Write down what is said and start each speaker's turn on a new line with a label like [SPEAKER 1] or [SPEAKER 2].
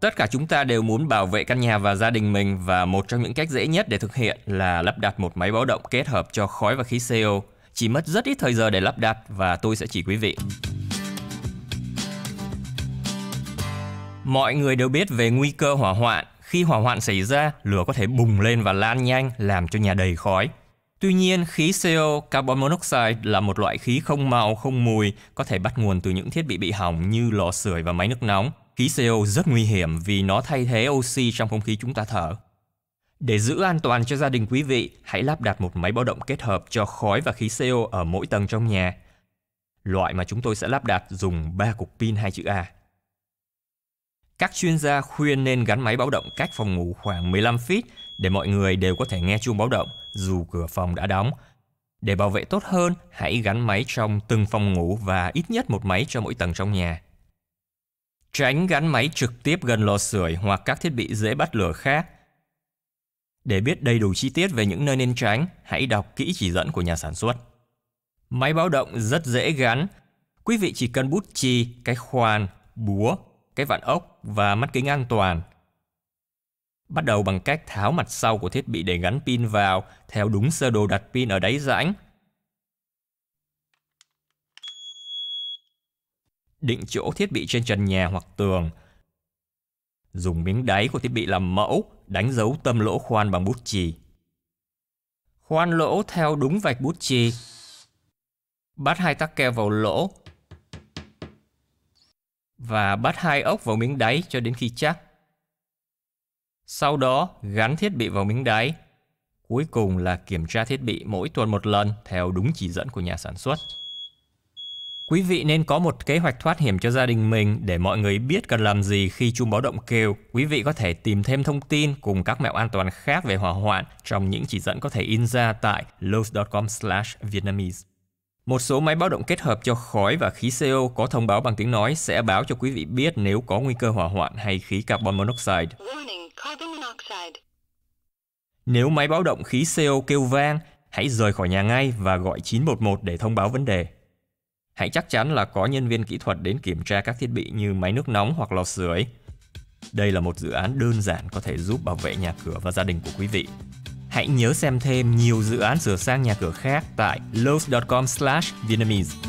[SPEAKER 1] Tất cả chúng ta đều muốn bảo vệ căn nhà và gia đình mình và một trong những cách dễ nhất để thực hiện là lắp đặt một máy báo động kết hợp cho khói và khí CO. Chỉ mất rất ít thời giờ để lắp đặt và tôi sẽ chỉ quý vị. Mọi người đều biết về nguy cơ hỏa hoạn. Khi hỏa hoạn xảy ra, lửa có thể bùng lên và lan nhanh làm cho nhà đầy khói. Tuy nhiên, khí CO, carbon monoxide là một loại khí không màu, không mùi, có thể bắt nguồn từ những thiết bị bị hỏng như lò sưởi và máy nước nóng. Khí CO rất nguy hiểm vì nó thay thế oxy trong không khí chúng ta thở. Để giữ an toàn cho gia đình quý vị, hãy lắp đặt một máy báo động kết hợp cho khói và khí CO ở mỗi tầng trong nhà. Loại mà chúng tôi sẽ lắp đặt dùng 3 cục pin 2 chữ A. Các chuyên gia khuyên nên gắn máy báo động cách phòng ngủ khoảng 15 feet để mọi người đều có thể nghe chuông báo động dù cửa phòng đã đóng. Để bảo vệ tốt hơn, hãy gắn máy trong từng phòng ngủ và ít nhất một máy cho mỗi tầng trong nhà. Tránh gắn máy trực tiếp gần lò sưởi hoặc các thiết bị dễ bắt lửa khác. Để biết đầy đủ chi tiết về những nơi nên tránh, hãy đọc kỹ chỉ dẫn của nhà sản xuất. Máy báo động rất dễ gắn. Quý vị chỉ cần bút chì, cái khoan, búa, cái vạn ốc và mắt kính an toàn. Bắt đầu bằng cách tháo mặt sau của thiết bị để gắn pin vào theo đúng sơ đồ đặt pin ở đáy rãnh định chỗ thiết bị trên trần nhà hoặc tường. Dùng miếng đáy của thiết bị làm mẫu, đánh dấu tâm lỗ khoan bằng bút chì. Khoan lỗ theo đúng vạch bút chì. Bắt hai tắc keo vào lỗ. Và bắt hai ốc vào miếng đáy cho đến khi chắc. Sau đó gắn thiết bị vào miếng đáy. Cuối cùng là kiểm tra thiết bị mỗi tuần một lần theo đúng chỉ dẫn của nhà sản xuất. Quý vị nên có một kế hoạch thoát hiểm cho gia đình mình để mọi người biết cần làm gì khi chuông báo động kêu. Quý vị có thể tìm thêm thông tin cùng các mẹo an toàn khác về hỏa hoạn trong những chỉ dẫn có thể in ra tại lowe's.com/vietnamese. Một số máy báo động kết hợp cho khói và khí CO có thông báo bằng tiếng nói sẽ báo cho quý vị biết nếu có nguy cơ hỏa hoạn hay khí carbon monoxide. Warning, carbon monoxide. Nếu máy báo động khí CO kêu vang, hãy rời khỏi nhà ngay và gọi 911 để thông báo vấn đề hãy chắc chắn là có nhân viên kỹ thuật đến kiểm tra các thiết bị như máy nước nóng hoặc lò sưởi. Đây là một dự án đơn giản có thể giúp bảo vệ nhà cửa và gia đình của quý vị. Hãy nhớ xem thêm nhiều dự án sửa sang nhà cửa khác tại lowes.com/vietnamese.